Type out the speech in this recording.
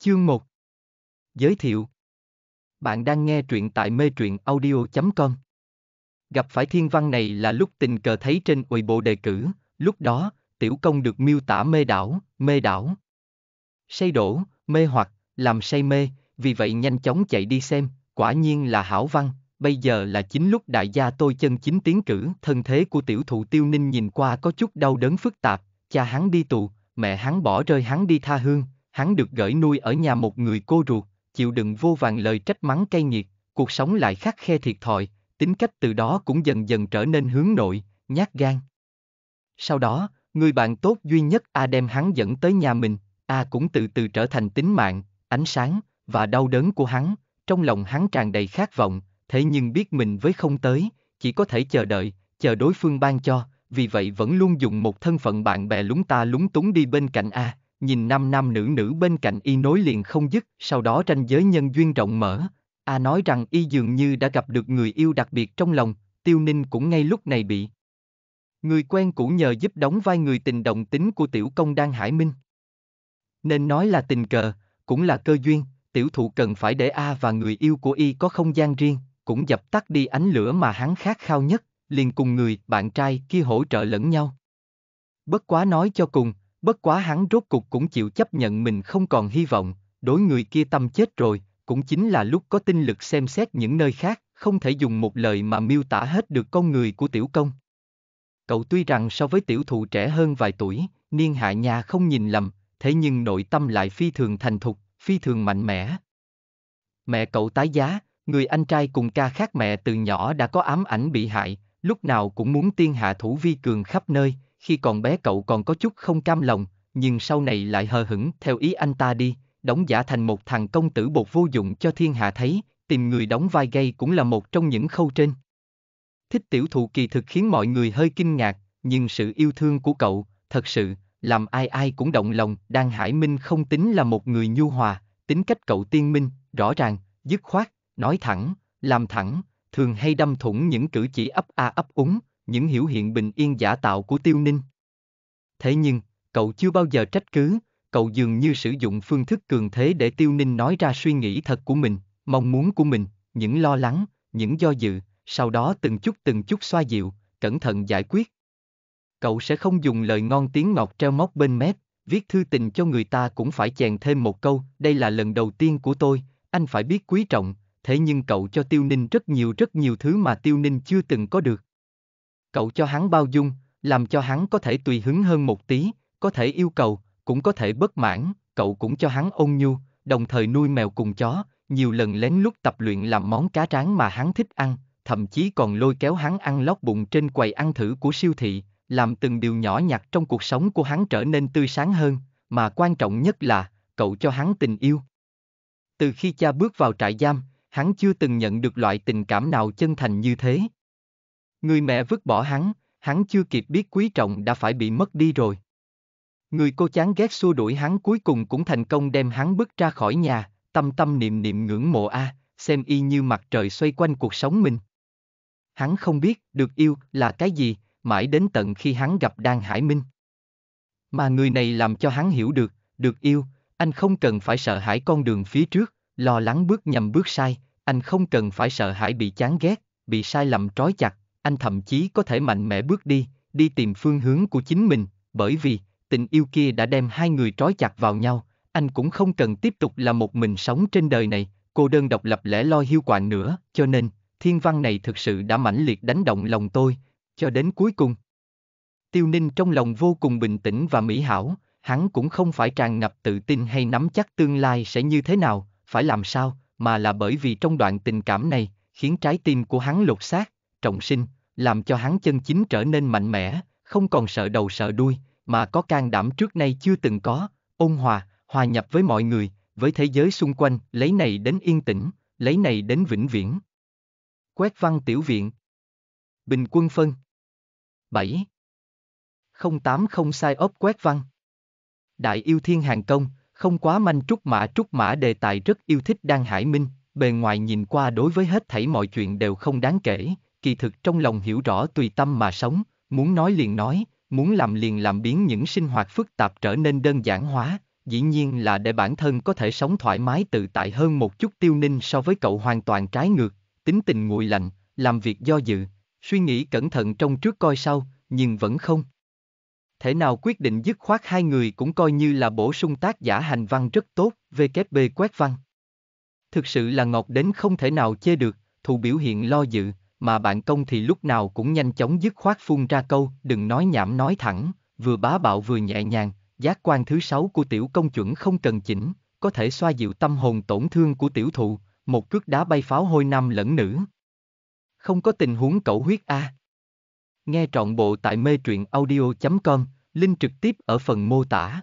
Chương 1 Giới thiệu Bạn đang nghe truyện tại mê truyện audio.com Gặp phải thiên văn này là lúc tình cờ thấy trên ủy bộ đề cử, lúc đó, tiểu công được miêu tả mê đảo, mê đảo. Say đổ, mê hoặc, làm say mê, vì vậy nhanh chóng chạy đi xem, quả nhiên là hảo văn, bây giờ là chính lúc đại gia tôi chân chính tiến cử, thân thế của tiểu thụ tiêu ninh nhìn qua có chút đau đớn phức tạp, cha hắn đi tù, mẹ hắn bỏ rơi hắn đi tha hương, hắn được gửi nuôi ở nhà một người cô ruột, chịu đựng vô vàng lời trách mắng cay nghiệt, cuộc sống lại khắc khe thiệt thòi, tính cách từ đó cũng dần dần trở nên hướng nội, nhát gan. Sau đó, người bạn tốt duy nhất A đem hắn dẫn tới nhà mình, A cũng từ từ trở thành tính mạng, ánh sáng, và đau đớn của hắn, trong lòng hắn tràn đầy khát vọng, thế nhưng biết mình với không tới, chỉ có thể chờ đợi, chờ đối phương ban cho, vì vậy vẫn luôn dùng một thân phận bạn bè lúng ta lúng túng đi bên cạnh A, nhìn nam nam nữ nữ bên cạnh y nối liền không dứt, sau đó tranh giới nhân duyên rộng mở. A à nói rằng y dường như đã gặp được người yêu đặc biệt trong lòng, tiêu ninh cũng ngay lúc này bị. Người quen cũ nhờ giúp đóng vai người tình động tính của tiểu công đang hải minh. Nên nói là tình cờ, cũng là cơ duyên, tiểu thụ cần phải để A và người yêu của y có không gian riêng, cũng dập tắt đi ánh lửa mà hắn khát khao nhất, liền cùng người, bạn trai kia hỗ trợ lẫn nhau. Bất quá nói cho cùng, bất quá hắn rốt cục cũng chịu chấp nhận mình không còn hy vọng, đối người kia tâm chết rồi, cũng chính là lúc có tinh lực xem xét những nơi khác, không thể dùng một lời mà miêu tả hết được con người của tiểu công. Cậu tuy rằng so với tiểu thụ trẻ hơn vài tuổi, niên hạ nhà không nhìn lầm, thế nhưng nội tâm lại phi thường thành thục, phi thường mạnh mẽ. Mẹ cậu tái giá, người anh trai cùng ca khác mẹ từ nhỏ đã có ám ảnh bị hại, lúc nào cũng muốn tiên hạ thủ vi cường khắp nơi, khi còn bé cậu còn có chút không cam lòng, nhưng sau này lại hờ hững theo ý anh ta đi, đóng giả thành một thằng công tử bột vô dụng cho thiên hạ thấy, tìm người đóng vai gay cũng là một trong những khâu trên. Thích tiểu thụ kỳ thực khiến mọi người hơi kinh ngạc, nhưng sự yêu thương của cậu, thật sự, làm ai ai cũng động lòng, Đan Hải Minh không tính là một người nhu hòa, tính cách cậu tiên minh, rõ ràng, dứt khoát, nói thẳng, làm thẳng, thường hay đâm thủng những cử chỉ ấp a à ấp úng, những hiểu hiện bình yên giả tạo của tiêu ninh. Thế nhưng, cậu chưa bao giờ trách cứ, cậu dường như sử dụng phương thức cường thế để tiêu ninh nói ra suy nghĩ thật của mình, mong muốn của mình, những lo lắng, những do dự, sau đó từng chút từng chút xoa dịu, cẩn thận giải quyết. Cậu sẽ không dùng lời ngon tiếng ngọt treo móc bên mép, viết thư tình cho người ta cũng phải chèn thêm một câu, đây là lần đầu tiên của tôi, anh phải biết quý trọng, thế nhưng cậu cho Tiêu Ninh rất nhiều rất nhiều thứ mà Tiêu Ninh chưa từng có được cậu cho hắn bao dung, làm cho hắn có thể tùy hứng hơn một tí, có thể yêu cầu, cũng có thể bất mãn, cậu cũng cho hắn ôn nhu, đồng thời nuôi mèo cùng chó, nhiều lần lén lút tập luyện làm món cá tráng mà hắn thích ăn, thậm chí còn lôi kéo hắn ăn lót bụng trên quầy ăn thử của siêu thị, làm từng điều nhỏ nhặt trong cuộc sống của hắn trở nên tươi sáng hơn, mà quan trọng nhất là, cậu cho hắn tình yêu. Từ khi cha bước vào trại giam, hắn chưa từng nhận được loại tình cảm nào chân thành như thế. Người mẹ vứt bỏ hắn, hắn chưa kịp biết quý trọng đã phải bị mất đi rồi. Người cô chán ghét xua đuổi hắn cuối cùng cũng thành công đem hắn bước ra khỏi nhà, tâm tâm niệm niệm ngưỡng mộ a, xem y như mặt trời xoay quanh cuộc sống mình. Hắn không biết được yêu là cái gì, mãi đến tận khi hắn gặp Đan Hải Minh. Mà người này làm cho hắn hiểu được, được yêu, anh không cần phải sợ hãi con đường phía trước, lo lắng bước nhầm bước sai, anh không cần phải sợ hãi bị chán ghét, bị sai lầm trói chặt, anh thậm chí có thể mạnh mẽ bước đi, đi tìm phương hướng của chính mình, bởi vì, tình yêu kia đã đem hai người trói chặt vào nhau, anh cũng không cần tiếp tục là một mình sống trên đời này, cô đơn độc lập lẻ loi hiu quạnh nữa, cho nên, thiên văn này thực sự đã mãnh liệt đánh động lòng tôi, cho đến cuối cùng. Tiêu Ninh trong lòng vô cùng bình tĩnh và mỹ hảo, hắn cũng không phải tràn ngập tự tin hay nắm chắc tương lai sẽ như thế nào, phải làm sao, mà là bởi vì trong đoạn tình cảm này, khiến trái tim của hắn lột xác, trọng sinh, làm cho hắn chân chính trở nên mạnh mẽ, không còn sợ đầu sợ đuôi, mà có can đảm trước nay chưa từng có, ôn hòa, hòa nhập với mọi người, với thế giới xung quanh, lấy này đến yên tĩnh, lấy này đến vĩnh viễn. Quét văn tiểu viện Bình quân phân 7 080 sai ốp quét văn Đại yêu thiên hàng công, không quá manh trúc mã trúc mã đề tài rất yêu thích Đan Hải Minh, bề ngoài nhìn qua đối với hết thảy mọi chuyện đều không đáng kể, kỳ thực trong lòng hiểu rõ tùy tâm mà sống, muốn nói liền nói, muốn làm liền làm biến những sinh hoạt phức tạp trở nên đơn giản hóa, dĩ nhiên là để bản thân có thể sống thoải mái tự tại hơn một chút tiêu ninh so với cậu hoàn toàn trái ngược, tính tình nguội lạnh, làm việc do dự, suy nghĩ cẩn thận trong trước coi sau, nhưng vẫn không. Thể nào quyết định dứt khoát hai người cũng coi như là bổ sung tác giả hành văn rất tốt, VKB quét văn. Thực sự là ngọt đến không thể nào chê được, thụ biểu hiện lo dự, mà bạn công thì lúc nào cũng nhanh chóng dứt khoát phun ra câu, đừng nói nhảm nói thẳng, vừa bá bạo vừa nhẹ nhàng, giác quan thứ sáu của tiểu công chuẩn không cần chỉnh, có thể xoa dịu tâm hồn tổn thương của tiểu thụ, một cước đá bay pháo hôi nam lẫn nữ. Không có tình huống cẩu huyết a. À. Nghe trọn bộ tại mê truyện audio.com, link trực tiếp ở phần mô tả.